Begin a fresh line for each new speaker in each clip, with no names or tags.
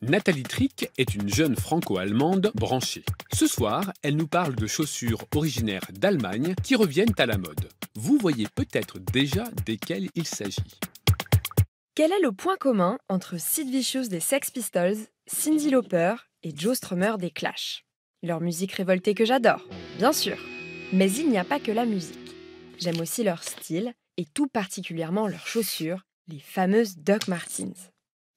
Nathalie Trick est une jeune franco-allemande branchée. Ce soir, elle nous parle de chaussures originaires d'Allemagne qui reviennent à la mode. Vous voyez peut-être déjà desquelles il s'agit.
Quel est le point commun entre Sid Vicious des Sex Pistols, Cindy Lauper et Joe Strummer des Clash Leur musique révoltée que j'adore, bien sûr. Mais il n'y a pas que la musique. J'aime aussi leur style et tout particulièrement leurs chaussures, les fameuses Doc Martens.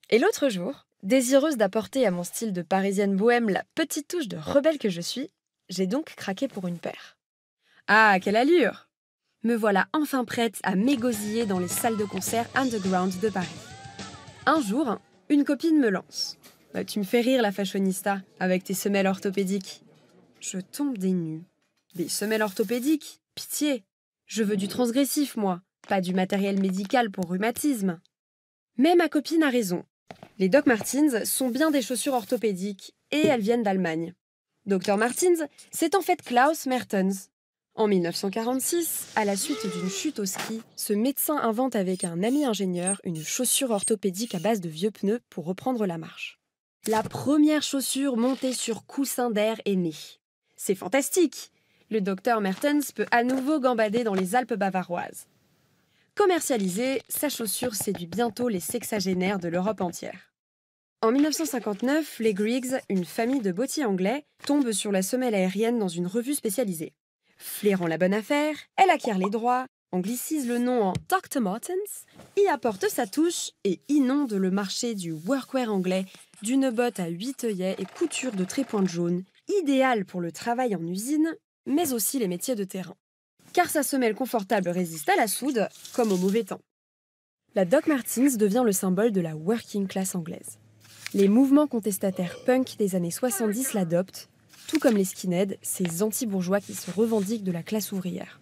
Et l'autre jour, Désireuse d'apporter à mon style de parisienne bohème la petite touche de rebelle que je suis, j'ai donc craqué pour une paire. Ah, quelle allure Me voilà enfin prête à m'égosiller dans les salles de concert underground de Paris. Un jour, une copine me lance. Bah, tu me fais rire la fashionista avec tes semelles orthopédiques. Je tombe des nues. Des semelles orthopédiques Pitié Je veux du transgressif, moi, pas du matériel médical pour rhumatisme. Mais ma copine a raison. Les Doc Martens sont bien des chaussures orthopédiques et elles viennent d'Allemagne. Dr Martens, c'est en fait Klaus Mertens. En 1946, à la suite d'une chute au ski, ce médecin invente avec un ami ingénieur une chaussure orthopédique à base de vieux pneus pour reprendre la marche. La première chaussure montée sur coussin d'air est née. C'est fantastique Le docteur Mertens peut à nouveau gambader dans les Alpes bavaroises. Commercialisée, sa chaussure séduit bientôt les sexagénaires de l'Europe entière. En 1959, les Griggs, une famille de bottiers anglais, tombent sur la semelle aérienne dans une revue spécialisée. Flairant la bonne affaire, elle acquiert les droits, anglicise le nom en Dr. Martens, y apporte sa touche et inonde le marché du workwear anglais d'une botte à huit œillets et couture de trépointe jaune, idéale pour le travail en usine, mais aussi les métiers de terrain. Car sa semelle confortable résiste à la soude, comme au mauvais temps. La Doc Martens devient le symbole de la working class anglaise les mouvements contestataires punk des années 70 l'adoptent, tout comme les skinheads, ces anti-bourgeois qui se revendiquent de la classe ouvrière.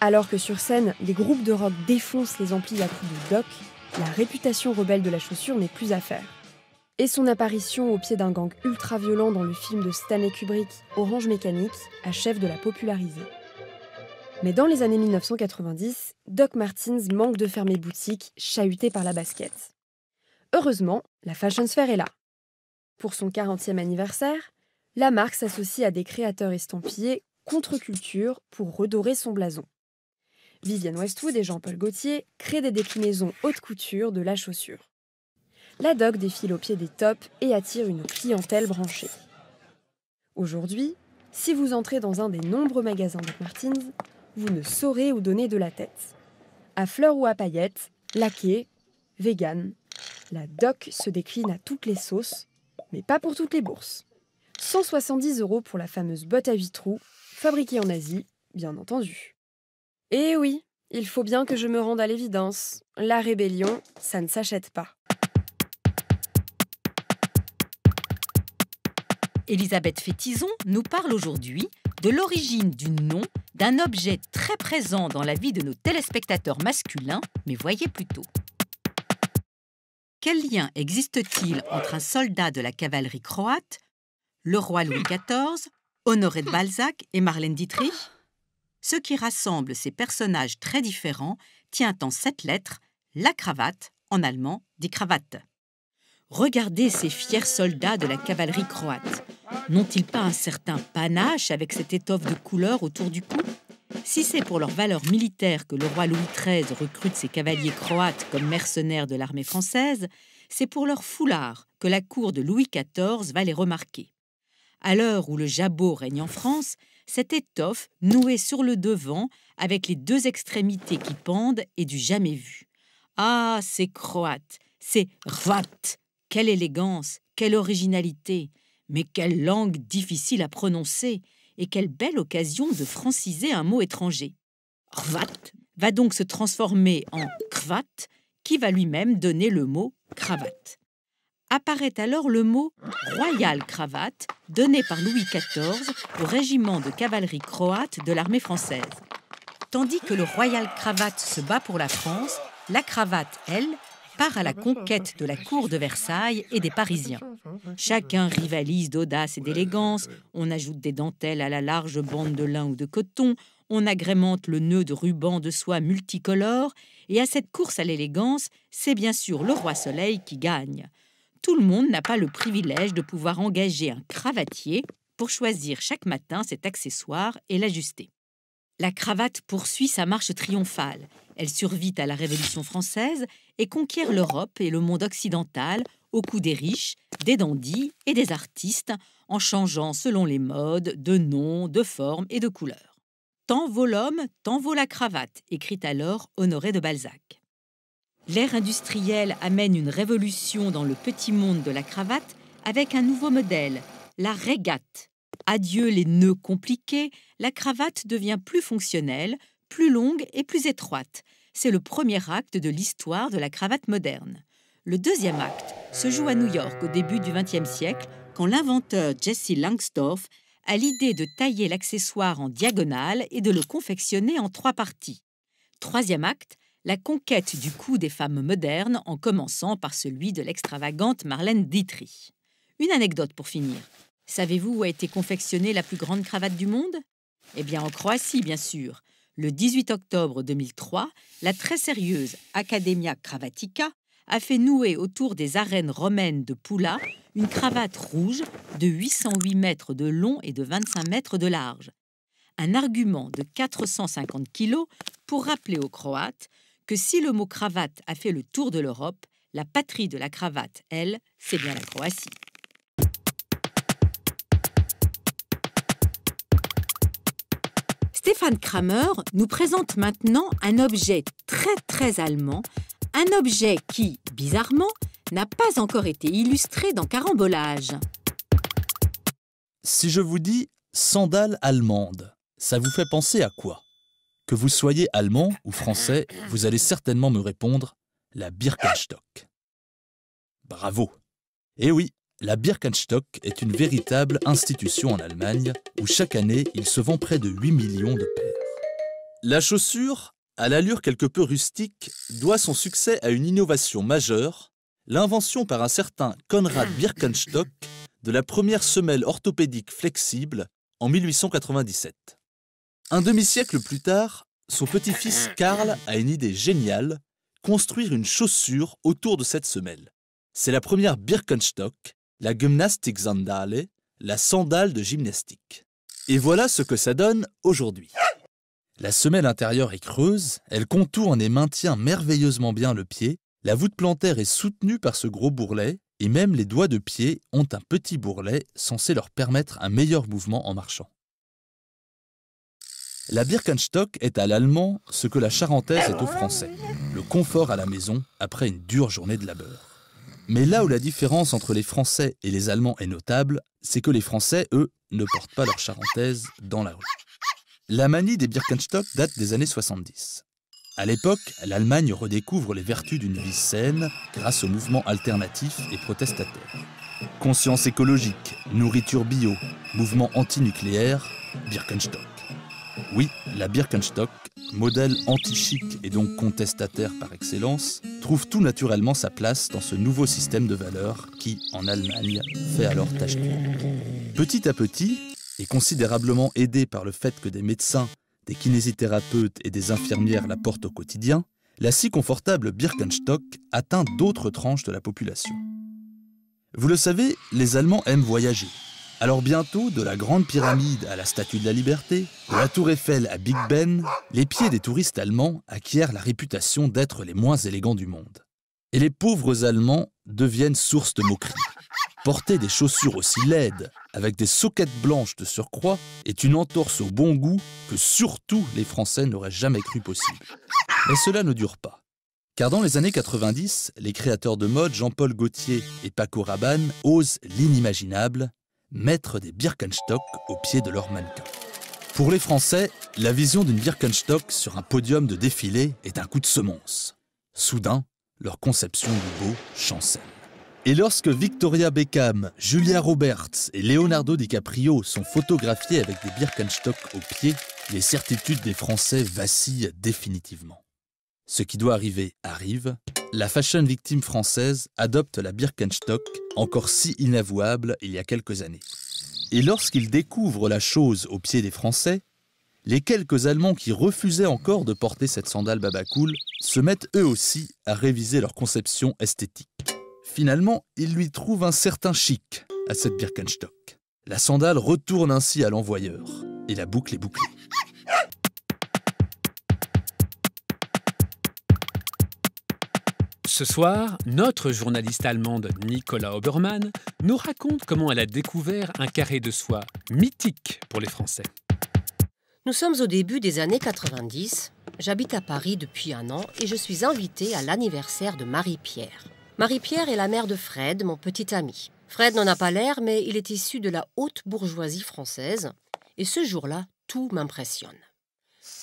Alors que sur scène, les groupes de rock défoncent les amplis à coups de doc, la réputation rebelle de la chaussure n'est plus à faire. Et son apparition au pied d'un gang ultra-violent dans le film de Stanley Kubrick, Orange Mécanique, achève de la populariser. Mais dans les années 1990, Doc Martens manque de fermer boutique, chahuté par la basket. Heureusement, la Fashion Sphere est là. Pour son 40e anniversaire, la marque s'associe à des créateurs estampillés contre-culture pour redorer son blason. Vivienne Westwood et Jean-Paul Gaultier créent des déclinaisons haute couture de la chaussure. La doc défile au pied des tops et attire une clientèle branchée. Aujourd'hui, si vous entrez dans un des nombreux magasins de Martins, vous ne saurez où donner de la tête. À fleurs ou à paillettes, laquais, vegan la DOC se décline à toutes les sauces, mais pas pour toutes les bourses. 170 euros pour la fameuse botte à vitrou, fabriquée en Asie, bien entendu. Et eh oui, il faut bien que je me rende à l'évidence. La rébellion, ça ne s'achète pas.
Elisabeth Fétizon nous parle aujourd'hui de l'origine du nom d'un objet très présent dans la vie de nos téléspectateurs masculins, mais voyez plutôt. Quel lien existe-t-il entre un soldat de la cavalerie croate, le roi Louis XIV, Honoré de Balzac et Marlène Dietrich Ce qui rassemble ces personnages très différents tient en cette lettre la cravate, en allemand, des cravates. Regardez ces fiers soldats de la cavalerie croate. N'ont-ils pas un certain panache avec cette étoffe de couleur autour du cou si c'est pour leur valeur militaire que le roi Louis XIII recrute ses cavaliers croates comme mercenaires de l'armée française, c'est pour leur foulard que la cour de Louis XIV va les remarquer. À l'heure où le jabot règne en France, cette étoffe nouée sur le devant avec les deux extrémités qui pendent est du jamais vu. Ah, c'est croates, c'est rvat. Quelle élégance, quelle originalité, mais quelle langue difficile à prononcer et quelle belle occasion de franciser un mot étranger. Rvat va donc se transformer en kvat », qui va lui-même donner le mot cravate. Apparaît alors le mot royal cravate, donné par Louis XIV au régiment de cavalerie croate de l'armée française. Tandis que le royal cravate se bat pour la France, la cravate, elle, part à la ah bah, conquête de la cour de Versailles et des Parisiens. Chacun rivalise d'audace et d'élégance, on ajoute des dentelles à la large bande de lin ou de coton, on agrémente le nœud de rubans de soie multicolore, et à cette course à l'élégance, c'est bien sûr le roi soleil qui gagne. Tout le monde n'a pas le privilège de pouvoir engager un cravatier pour choisir chaque matin cet accessoire et l'ajuster. La cravate poursuit sa marche triomphale. Elle survit à la Révolution française et conquiert l'Europe et le monde occidental au coup des riches, des dandys et des artistes, en changeant selon les modes de noms, de formes et de couleurs. « Tant vaut l'homme, tant vaut la cravate, écrit alors Honoré de Balzac. L'ère industrielle amène une révolution dans le petit monde de la cravate avec un nouveau modèle, la régate. Adieu les nœuds compliqués, la cravate devient plus fonctionnelle, plus longue et plus étroite c'est le premier acte de l'histoire de la cravate moderne. Le deuxième acte se joue à New York au début du XXe siècle, quand l'inventeur Jesse Langsdorff a l'idée de tailler l'accessoire en diagonale et de le confectionner en trois parties. Troisième acte, la conquête du cou des femmes modernes en commençant par celui de l'extravagante Marlène Dietrich. Une anecdote pour finir. Savez-vous où a été confectionnée la plus grande cravate du monde Eh bien en Croatie, bien sûr, le 18 octobre 2003, la très sérieuse Academia Cravatica a fait nouer autour des arènes romaines de Pula une cravate rouge de 808 mètres de long et de 25 mètres de large. Un argument de 450 kilos pour rappeler aux Croates que si le mot cravate a fait le tour de l'Europe, la patrie de la cravate, elle, c'est bien la Croatie. Stéphane Kramer nous présente maintenant un objet très très allemand, un objet qui, bizarrement, n'a pas encore été illustré dans Carambolage.
Si je vous dis sandales allemandes, ça vous fait penser à quoi Que vous soyez allemand ou français, vous allez certainement me répondre la Birkenstock. Bravo Eh oui, la Birkenstock est une véritable institution en Allemagne où chaque année il se vend près de 8 millions de paires. La chaussure, à l'allure quelque peu rustique, doit son succès à une innovation majeure, l'invention par un certain Konrad Birkenstock de la première semelle orthopédique flexible en 1897. Un demi-siècle plus tard, son petit-fils Karl a une idée géniale, construire une chaussure autour de cette semelle. C'est la première Birkenstock, la gymnastik-sandale, la sandale de gymnastique. Et voilà ce que ça donne aujourd'hui. La semelle intérieure est creuse, elle contourne et maintient merveilleusement bien le pied, la voûte plantaire est soutenue par ce gros bourrelet, et même les doigts de pied ont un petit bourrelet censé leur permettre un meilleur mouvement en marchant. La Birkenstock est à l'allemand ce que la charentaise est au français, le confort à la maison après une dure journée de labeur. Mais là où la différence entre les Français et les Allemands est notable, c'est que les Français, eux, ne portent pas leur charentaise dans la rue. La manie des Birkenstock date des années 70. À l'époque, l'Allemagne redécouvre les vertus d'une vie saine grâce aux mouvements alternatifs et protestataires. Conscience écologique, nourriture bio, mouvement anti-nucléaire, Birkenstock. Oui, la Birkenstock, modèle anti-chic et donc contestataire par excellence, trouve tout naturellement sa place dans ce nouveau système de valeurs qui, en Allemagne, fait alors tache Petit à petit, et considérablement aidé par le fait que des médecins, des kinésithérapeutes et des infirmières la portent au quotidien, la si confortable Birkenstock atteint d'autres tranches de la population. Vous le savez, les Allemands aiment voyager, alors bientôt, de la Grande Pyramide à la Statue de la Liberté, de la Tour Eiffel à Big Ben, les pieds des touristes allemands acquièrent la réputation d'être les moins élégants du monde. Et les pauvres Allemands deviennent source de moqueries. Porter des chaussures aussi laides, avec des soquettes blanches de surcroît, est une entorse au bon goût que surtout les Français n'auraient jamais cru possible. Mais cela ne dure pas. Car dans les années 90, les créateurs de mode Jean-Paul Gaultier et Paco Rabanne osent l'inimaginable mettre des Birkenstock au pied de leur mannequins. Pour les Français, la vision d'une Birkenstock sur un podium de défilé est un coup de semonce. Soudain, leur conception du beau chancelle. Et lorsque Victoria Beckham, Julia Roberts et Leonardo DiCaprio sont photographiés avec des Birkenstock au pied, les certitudes des Français vacillent définitivement. Ce qui doit arriver arrive. La fashion victime française adopte la Birkenstock, encore si inavouable il y a quelques années. Et lorsqu'ils découvrent la chose au pied des Français, les quelques Allemands qui refusaient encore de porter cette sandale babacool se mettent eux aussi à réviser leur conception esthétique. Finalement, ils lui trouvent un certain chic à cette Birkenstock. La sandale retourne ainsi à l'envoyeur, et la boucle est bouclée.
Ce soir, notre journaliste allemande Nicola Obermann nous raconte comment elle a découvert un carré de soie mythique pour les Français.
Nous sommes au début des années 90. J'habite à Paris depuis un an et je suis invitée à l'anniversaire de Marie-Pierre. Marie-Pierre est la mère de Fred, mon petit ami. Fred n'en a pas l'air, mais il est issu de la haute bourgeoisie française. Et ce jour-là, tout m'impressionne.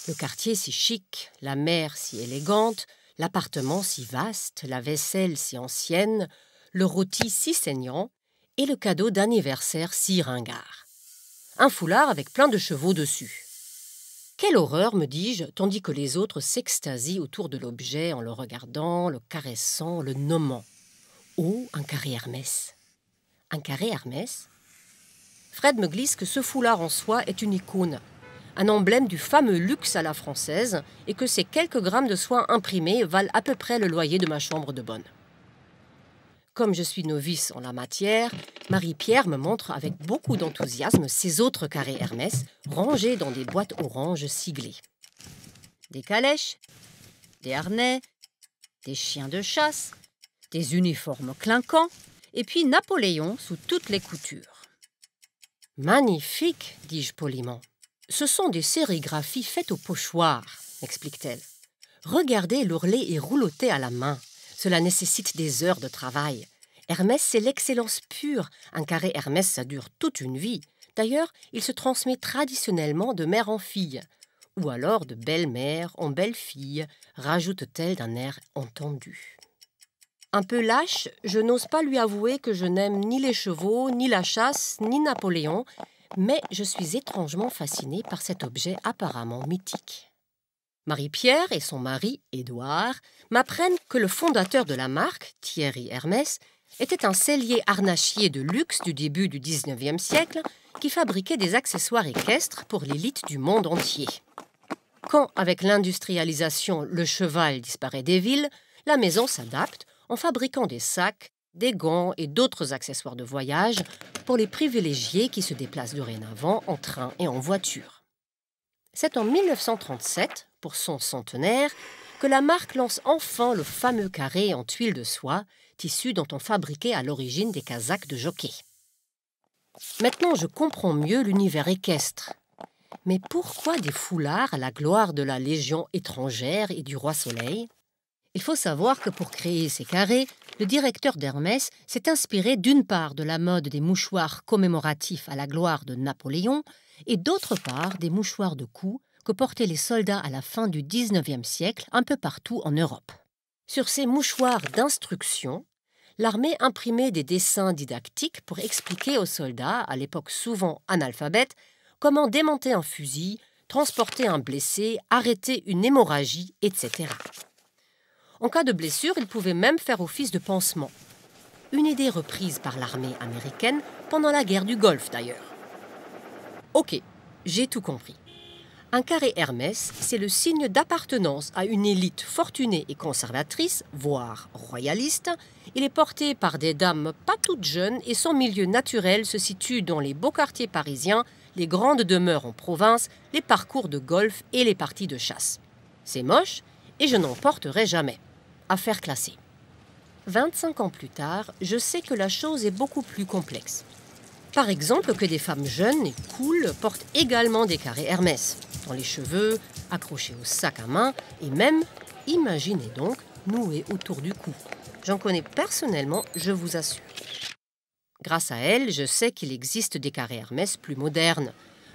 Le quartier si chic, la mer si élégante, l'appartement si vaste, la vaisselle si ancienne, le rôti si saignant et le cadeau d'anniversaire si ringard. Un foulard avec plein de chevaux dessus. Quelle horreur, me dis-je, tandis que les autres s'extasient autour de l'objet en le regardant, le caressant, le nommant. Oh, un carré Hermès. Un carré Hermès Fred me glisse que ce foulard en soi est une icône, un emblème du fameux luxe à la française, et que ces quelques grammes de soie imprimés valent à peu près le loyer de ma chambre de bonne. Comme je suis novice en la matière, Marie-Pierre me montre avec beaucoup d'enthousiasme ses autres carrés Hermès rangés dans des boîtes oranges siglées. Des calèches, des harnais, des chiens de chasse, des uniformes clinquants, et puis Napoléon sous toutes les coutures. Magnifique, dis-je poliment. Ce sont des sérigraphies faites au pochoir, », t elle Regardez l'ourlet et rouloter à la main. Cela nécessite des heures de travail. Hermès, c'est l'excellence pure. Un carré Hermès, ça dure toute une vie. D'ailleurs, il se transmet traditionnellement de mère en fille. Ou alors de belle-mère en belle-fille, rajoute-t-elle d'un air entendu. Un peu lâche, je n'ose pas lui avouer que je n'aime ni les chevaux, ni la chasse, ni Napoléon, mais je suis étrangement fascinée par cet objet apparemment mythique. Marie-Pierre et son mari, Édouard, m'apprennent que le fondateur de la marque, Thierry Hermès, était un cellier harnachier de luxe du début du 19 siècle qui fabriquait des accessoires équestres pour l'élite du monde entier. Quand, avec l'industrialisation, le cheval disparaît des villes, la maison s'adapte en fabriquant des sacs, des gants et d'autres accessoires de voyage pour les privilégiés qui se déplacent dorénavant en train et en voiture. C'est en 1937, pour son centenaire, que la marque lance enfin le fameux carré en tuile de soie, tissu dont on fabriquait à l'origine des casaques de jockey. Maintenant, je comprends mieux l'univers équestre. Mais pourquoi des foulards à la gloire de la Légion étrangère et du Roi Soleil Il faut savoir que pour créer ces carrés, le directeur d'Hermès s'est inspiré d'une part de la mode des mouchoirs commémoratifs à la gloire de Napoléon et d'autre part des mouchoirs de cou que portaient les soldats à la fin du XIXe siècle un peu partout en Europe. Sur ces mouchoirs d'instruction, l'armée imprimait des dessins didactiques pour expliquer aux soldats, à l'époque souvent analphabètes, comment démonter un fusil, transporter un blessé, arrêter une hémorragie, etc. En cas de blessure, il pouvait même faire office de pansement. Une idée reprise par l'armée américaine pendant la guerre du Golfe d'ailleurs. Ok, j'ai tout compris. Un carré Hermès, c'est le signe d'appartenance à une élite fortunée et conservatrice, voire royaliste. Il est porté par des dames pas toutes jeunes et son milieu naturel se situe dans les beaux quartiers parisiens, les grandes demeures en province, les parcours de golf et les parties de chasse. C'est moche et je n'en porterai jamais faire classer. 25 ans plus tard, je sais que la chose est beaucoup plus complexe. Par exemple, que des femmes jeunes et cool portent également des carrés Hermès, dans les cheveux, accrochés au sac à main et même, imaginez donc, noués autour du cou. J'en connais personnellement, je vous assure. Grâce à elle, je sais qu'il existe des carrés Hermès plus modernes,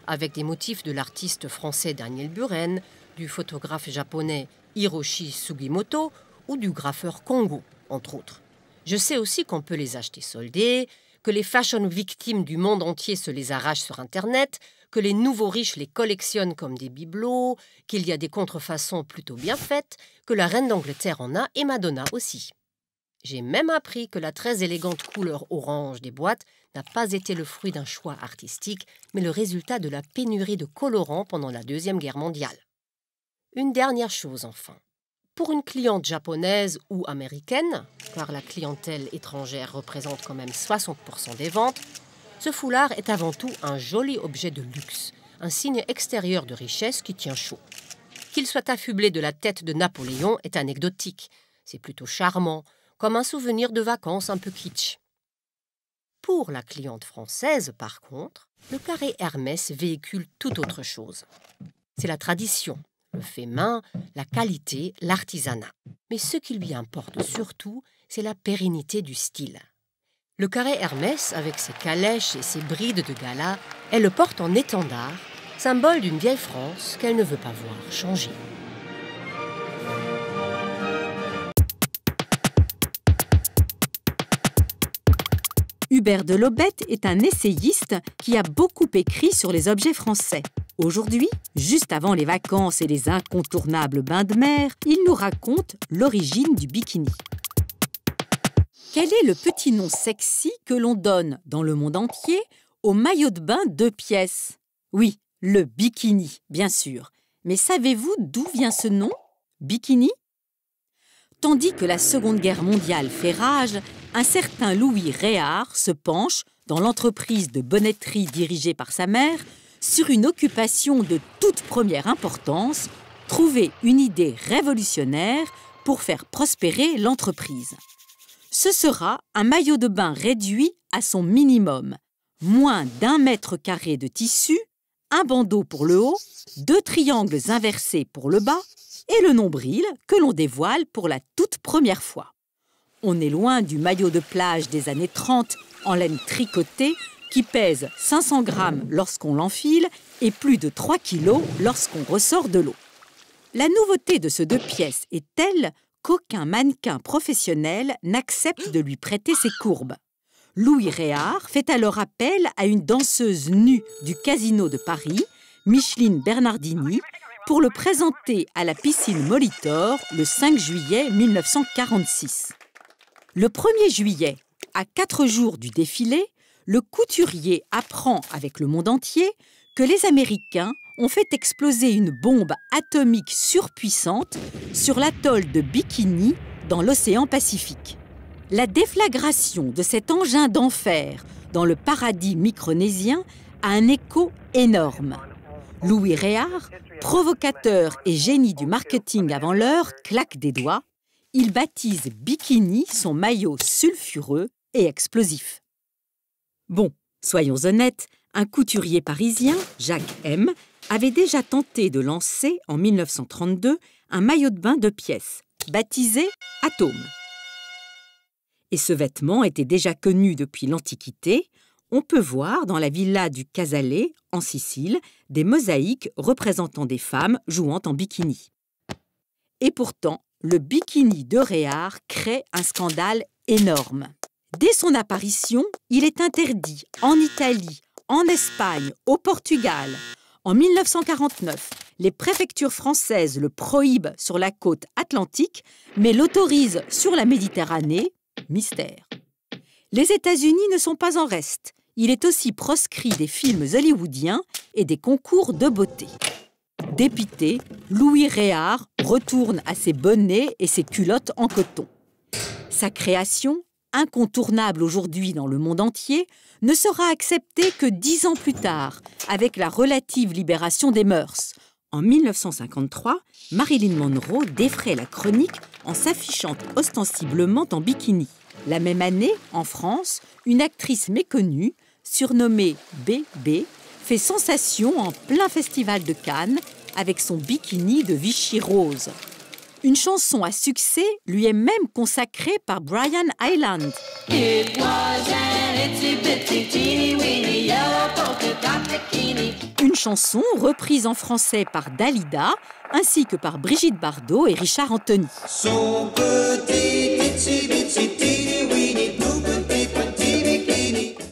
avec des motifs de l'artiste français Daniel Buren, du photographe japonais Hiroshi Sugimoto ou du graffeur Congo, entre autres. Je sais aussi qu'on peut les acheter soldés, que les fashion victimes du monde entier se les arrachent sur Internet, que les nouveaux riches les collectionnent comme des bibelots, qu'il y a des contrefaçons plutôt bien faites, que la reine d'Angleterre en a et Madonna aussi. J'ai même appris que la très élégante couleur orange des boîtes n'a pas été le fruit d'un choix artistique, mais le résultat de la pénurie de colorants pendant la Deuxième Guerre mondiale. Une dernière chose enfin. Pour une cliente japonaise ou américaine, car la clientèle étrangère représente quand même 60% des ventes, ce foulard est avant tout un joli objet de luxe, un signe extérieur de richesse qui tient chaud. Qu'il soit affublé de la tête de Napoléon est anecdotique, c'est plutôt charmant, comme un souvenir de vacances un peu kitsch. Pour la cliente française, par contre, le carré Hermès véhicule tout autre chose. C'est la tradition, le fait main, la qualité, l'artisanat. Mais ce qui lui importe surtout, c'est la pérennité du style. Le carré Hermès, avec ses calèches et ses brides de gala, elle le porte en étendard, symbole d'une vieille France qu'elle ne veut pas voir changer.
Hubert de Lobette est un essayiste qui a beaucoup écrit sur les objets français. Aujourd'hui, juste avant les vacances et les incontournables bains de mer, il nous raconte l'origine du bikini. Quel est le petit nom sexy que l'on donne dans le monde entier au maillot de bain deux pièces Oui, le bikini, bien sûr. Mais savez-vous d'où vient ce nom Bikini Tandis que la Seconde Guerre mondiale fait rage, un certain Louis Réard se penche, dans l'entreprise de bonnetterie dirigée par sa mère, sur une occupation de toute première importance, trouver une idée révolutionnaire pour faire prospérer l'entreprise. Ce sera un maillot de bain réduit à son minimum, moins d'un mètre carré de tissu, un bandeau pour le haut, deux triangles inversés pour le bas et le nombril que l'on dévoile pour la toute première fois. On est loin du maillot de plage des années 30 en laine tricotée qui pèse 500 grammes lorsqu'on l'enfile et plus de 3 kilos lorsqu'on ressort de l'eau. La nouveauté de ce deux pièces est telle qu'aucun mannequin professionnel n'accepte de lui prêter ses courbes. Louis Réard fait alors appel à une danseuse nue du Casino de Paris, Micheline Bernardini, pour le présenter à la piscine Molitor le 5 juillet 1946. Le 1er juillet, à quatre jours du défilé, le couturier apprend avec le monde entier que les Américains ont fait exploser une bombe atomique surpuissante sur l'atoll de Bikini dans l'océan Pacifique. La déflagration de cet engin d'enfer dans le paradis micronésien a un écho énorme. Louis Réard, provocateur et génie du marketing avant l'heure, claque des doigts. Il baptise Bikini son maillot sulfureux et explosif. Bon, soyons honnêtes, un couturier parisien, Jacques M, avait déjà tenté de lancer, en 1932, un maillot de bain de pièces, baptisé Atome. Et ce vêtement était déjà connu depuis l'Antiquité. On peut voir dans la villa du Casale, en Sicile, des mosaïques représentant des femmes jouant en bikini. Et pourtant, le bikini de Réard crée un scandale énorme. Dès son apparition, il est interdit en Italie, en Espagne, au Portugal. En 1949, les préfectures françaises le prohibent sur la côte atlantique, mais l'autorisent sur la Méditerranée. Mystère. Les États-Unis ne sont pas en reste. Il est aussi proscrit des films hollywoodiens et des concours de beauté. Dépité, Louis Réard retourne à ses bonnets et ses culottes en coton. Sa création incontournable aujourd'hui dans le monde entier, ne sera acceptée que dix ans plus tard, avec la relative libération des mœurs. En 1953, Marilyn Monroe défrait la chronique en s'affichant ostensiblement en bikini. La même année, en France, une actrice méconnue, surnommée BB, fait sensation en plein festival de Cannes avec son bikini de Vichy Rose. Une chanson à succès lui est même consacrée par Brian Island. Une chanson reprise en français par Dalida ainsi que par Brigitte Bardot et Richard Anthony.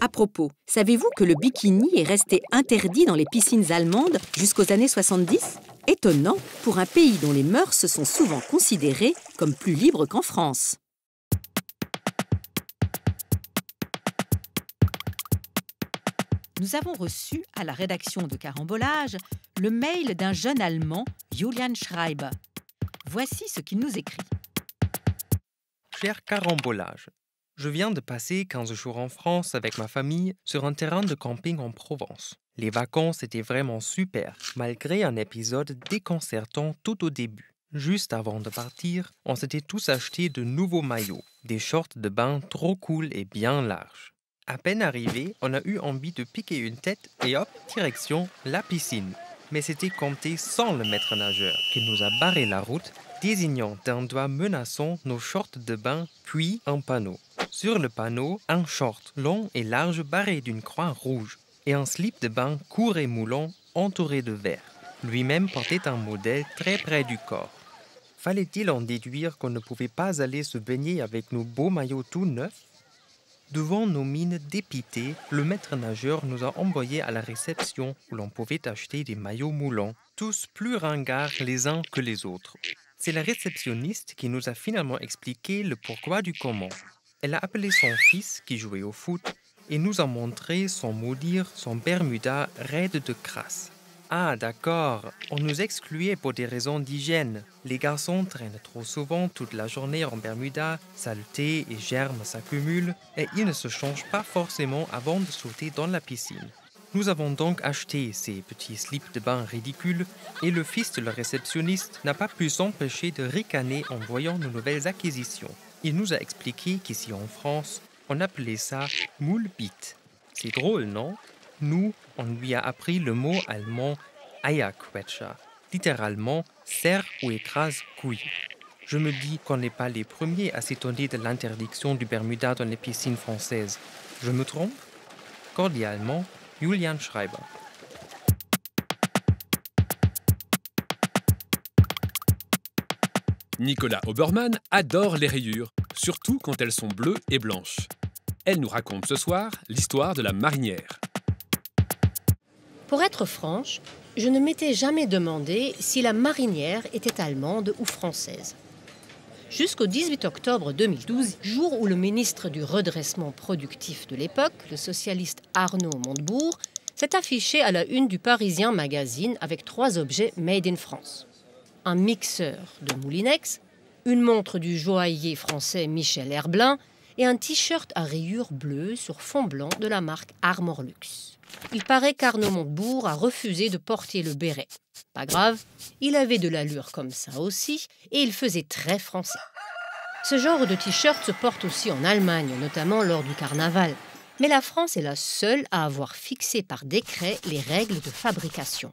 à propos, savez-vous que le bikini est resté interdit dans les piscines allemandes jusqu'aux années 70 Étonnant pour un pays dont les mœurs sont souvent considérées comme plus libres qu'en France. Nous avons reçu à la rédaction de Carambolage le mail d'un jeune Allemand, Julian Schreiber. Voici ce qu'il nous écrit.
Cher Carambolage, je viens de passer 15 jours en France avec ma famille sur un terrain de camping en Provence. Les vacances étaient vraiment super, malgré un épisode déconcertant tout au début. Juste avant de partir, on s'était tous acheté de nouveaux maillots, des shorts de bain trop cool et bien larges. À peine arrivés, on a eu envie de piquer une tête et hop, direction la piscine. Mais c'était compté sans le maître nageur qui nous a barré la route, désignant d'un doigt menaçant nos shorts de bain puis un panneau. Sur le panneau, un short long et large barré d'une croix rouge et un slip de bain court et moulant entouré de verre. Lui-même portait un modèle très près du corps. Fallait-il en déduire qu'on ne pouvait pas aller se baigner avec nos beaux maillots tout neufs Devant nos mines dépitées, le maître nageur nous a envoyés à la réception où l'on pouvait acheter des maillots moulants, tous plus ringards les uns que les autres. C'est la réceptionniste qui nous a finalement expliqué le pourquoi du comment. Elle a appelé son fils qui jouait au foot et nous a montré son maudire, son Bermuda raide de crasse. Ah d'accord, on nous excluait pour des raisons d'hygiène. Les garçons traînent trop souvent toute la journée en Bermuda, saleté et germes s'accumulent et ils ne se changent pas forcément avant de sauter dans la piscine. Nous avons donc acheté ces petits slips de bain ridicules et le fils de la réceptionniste n'a pas pu s'empêcher de ricaner en voyant nos nouvelles acquisitions. Il nous a expliqué qu'ici en France, on appelait ça moule bite. C'est drôle, non Nous, on lui a appris le mot allemand Eierquetscher, littéralement serre ou écrase couille. Je me dis qu'on n'est pas les premiers à s'étonner de l'interdiction du Bermuda dans les piscines françaises. Je me trompe Cordialement, Julian Schreiber. Nicolas Obermann adore les rayures, surtout quand elles sont bleues et blanches. Elle nous raconte ce soir l'histoire de la marinière.
Pour être franche, je ne m'étais jamais demandé si la marinière était allemande ou française. Jusqu'au 18 octobre 2012, jour où le ministre du redressement productif de l'époque, le socialiste Arnaud Montebourg, s'est affiché à la une du Parisien magazine avec trois objets Made in France un mixeur de Moulinex, une montre du joaillier français Michel Herblin et un t-shirt à rayures bleues sur fond blanc de la marque Armorlux. Il paraît qu'Arnaud Montebourg a refusé de porter le béret. Pas grave, il avait de l'allure comme ça aussi et il faisait très français. Ce genre de t-shirt se porte aussi en Allemagne, notamment lors du carnaval. Mais la France est la seule à avoir fixé par décret les règles de fabrication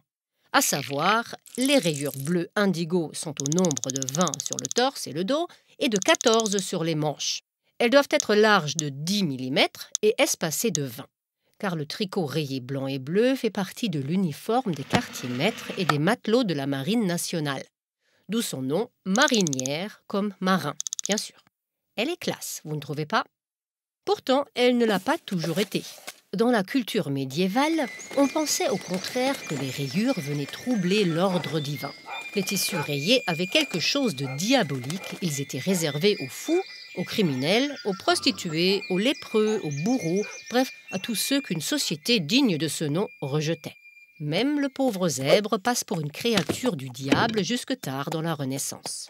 à savoir les rayures bleues indigo sont au nombre de 20 sur le torse et le dos et de 14 sur les manches. Elles doivent être larges de 10 mm et espacées de 20, car le tricot rayé blanc et bleu fait partie de l'uniforme des quartiers maîtres et des matelots de la Marine nationale, d'où son nom marinière comme marin, bien sûr. Elle est classe, vous ne trouvez pas Pourtant, elle ne l'a pas toujours été. Dans la culture médiévale, on pensait au contraire que les rayures venaient troubler l'ordre divin. Les tissus rayés avaient quelque chose de diabolique, ils étaient réservés aux fous, aux criminels, aux prostituées, aux lépreux, aux bourreaux, bref, à tous ceux qu'une société digne de ce nom rejetait. Même le pauvre zèbre passe pour une créature du diable jusque tard dans la Renaissance.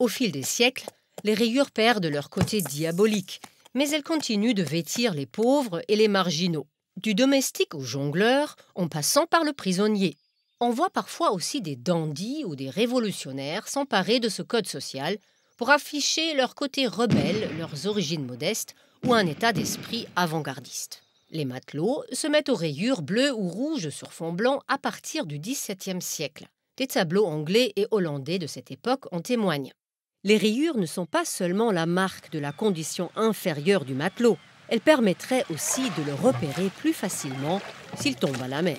Au fil des siècles, les rayures perdent leur côté diabolique mais elle continue de vêtir les pauvres et les marginaux. Du domestique au jongleur, en passant par le prisonnier. On voit parfois aussi des dandys ou des révolutionnaires s'emparer de ce code social pour afficher leur côté rebelle, leurs origines modestes ou un état d'esprit avant-gardiste. Les matelots se mettent aux rayures bleues ou rouges sur fond blanc à partir du XVIIe siècle. Des tableaux anglais et hollandais de cette époque en témoignent. Les rayures ne sont pas seulement la marque de la condition inférieure du matelot, elles permettraient aussi de le repérer plus facilement s'il tombe à la mer.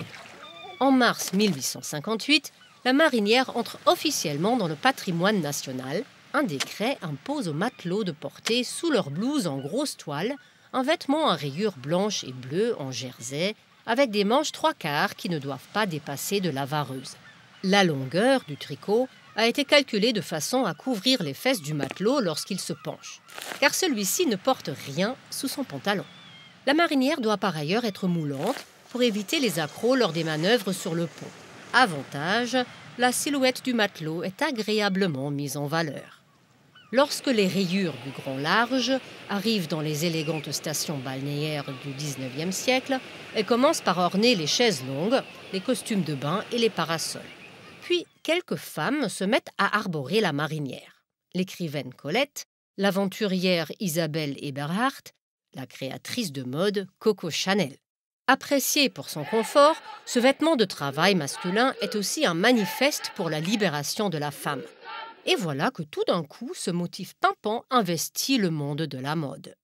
En mars 1858, la marinière entre officiellement dans le patrimoine national. Un décret impose aux matelots de porter sous leur blouse en grosse toile un vêtement à rayures blanches et bleues en jersey avec des manches trois quarts qui ne doivent pas dépasser de la vareuse. La longueur du tricot a été calculé de façon à couvrir les fesses du matelot lorsqu'il se penche, car celui-ci ne porte rien sous son pantalon. La marinière doit par ailleurs être moulante pour éviter les accros lors des manœuvres sur le pont. Avantage, la silhouette du matelot est agréablement mise en valeur. Lorsque les rayures du grand large arrivent dans les élégantes stations balnéaires du 19e siècle, elles commencent par orner les chaises longues, les costumes de bain et les parasols. Puis, quelques femmes se mettent à arborer la marinière. L'écrivaine Colette, l'aventurière Isabelle Eberhardt, la créatrice de mode Coco Chanel. Apprécié pour son confort, ce vêtement de travail masculin est aussi un manifeste pour la libération de la femme. Et voilà que tout d'un coup, ce motif pimpant investit le monde de la mode.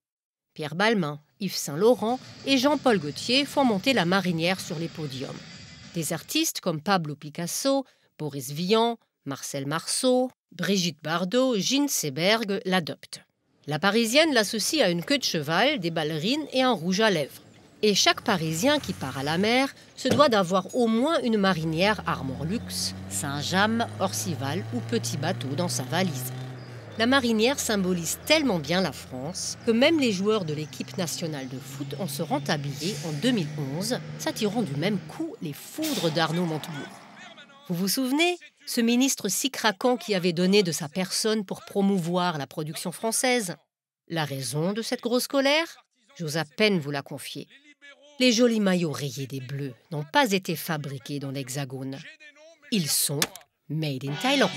Pierre Balmain, Yves Saint-Laurent et Jean-Paul Gaultier font monter la marinière sur les podiums. Des artistes comme Pablo Picasso, Boris Vian, Marcel Marceau, Brigitte Bardot, Jean Seberg l'adoptent. La Parisienne l'associe à une queue de cheval, des ballerines et un rouge à lèvres. Et chaque Parisien qui part à la mer se doit d'avoir au moins une marinière armor Luxe, Saint-James, Orcival ou Petit Bateau dans sa valise. La marinière symbolise tellement bien la France que même les joueurs de l'équipe nationale de foot en se habillés en 2011, s'attirant du même coup les foudres d'Arnaud Montebourg. Vous vous souvenez Ce ministre si craquant qui avait donné de sa personne pour promouvoir la production française. La raison de cette grosse colère J'ose à peine vous la confier. Les jolis maillots rayés des bleus n'ont pas été fabriqués dans l'Hexagone. Ils sont made in Thaïlande.